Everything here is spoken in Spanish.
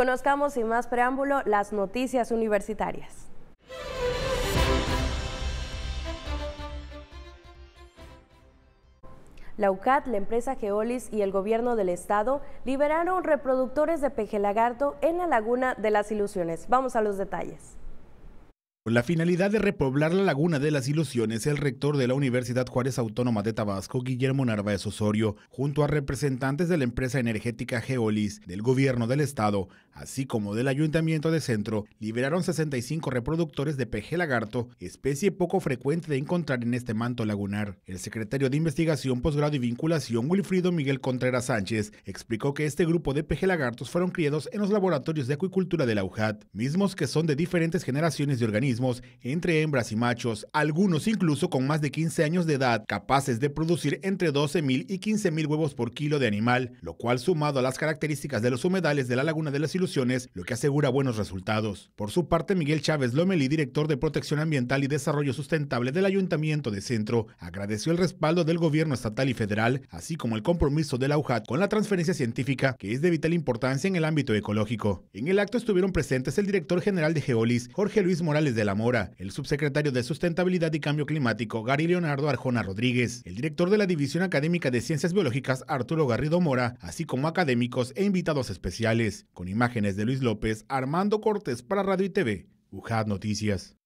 Conozcamos sin más preámbulo las noticias universitarias. La UCAT, la empresa Geolis y el gobierno del estado liberaron reproductores de peje lagarto en la Laguna de las Ilusiones. Vamos a los detalles. Con la finalidad de repoblar la laguna de las ilusiones, el rector de la Universidad Juárez Autónoma de Tabasco, Guillermo Narváez Osorio, junto a representantes de la empresa energética Geolis, del gobierno del estado, así como del ayuntamiento de centro, liberaron 65 reproductores de peje lagarto, especie poco frecuente de encontrar en este manto lagunar. El secretario de Investigación, Posgrado y Vinculación, Wilfrido Miguel Contreras Sánchez, explicó que este grupo de peje lagartos fueron criados en los laboratorios de acuicultura de la UJAT, mismos que son de diferentes generaciones de organismos entre hembras y machos, algunos incluso con más de 15 años de edad, capaces de producir entre 12.000 y 15.000 huevos por kilo de animal, lo cual sumado a las características de los humedales de la Laguna de las Ilusiones, lo que asegura buenos resultados. Por su parte, Miguel Chávez Lomeli, director de Protección Ambiental y Desarrollo Sustentable del Ayuntamiento de Centro, agradeció el respaldo del gobierno estatal y federal, así como el compromiso de la UJAT con la transferencia científica, que es de vital importancia en el ámbito ecológico. En el acto estuvieron presentes el director general de Geolis, Jorge Luis Morales de la Mora, el subsecretario de Sustentabilidad y Cambio Climático, Gary Leonardo Arjona Rodríguez, el director de la División Académica de Ciencias Biológicas, Arturo Garrido Mora, así como académicos e invitados especiales, con imágenes de Luis López, Armando Cortés para Radio y TV, UJAD Noticias.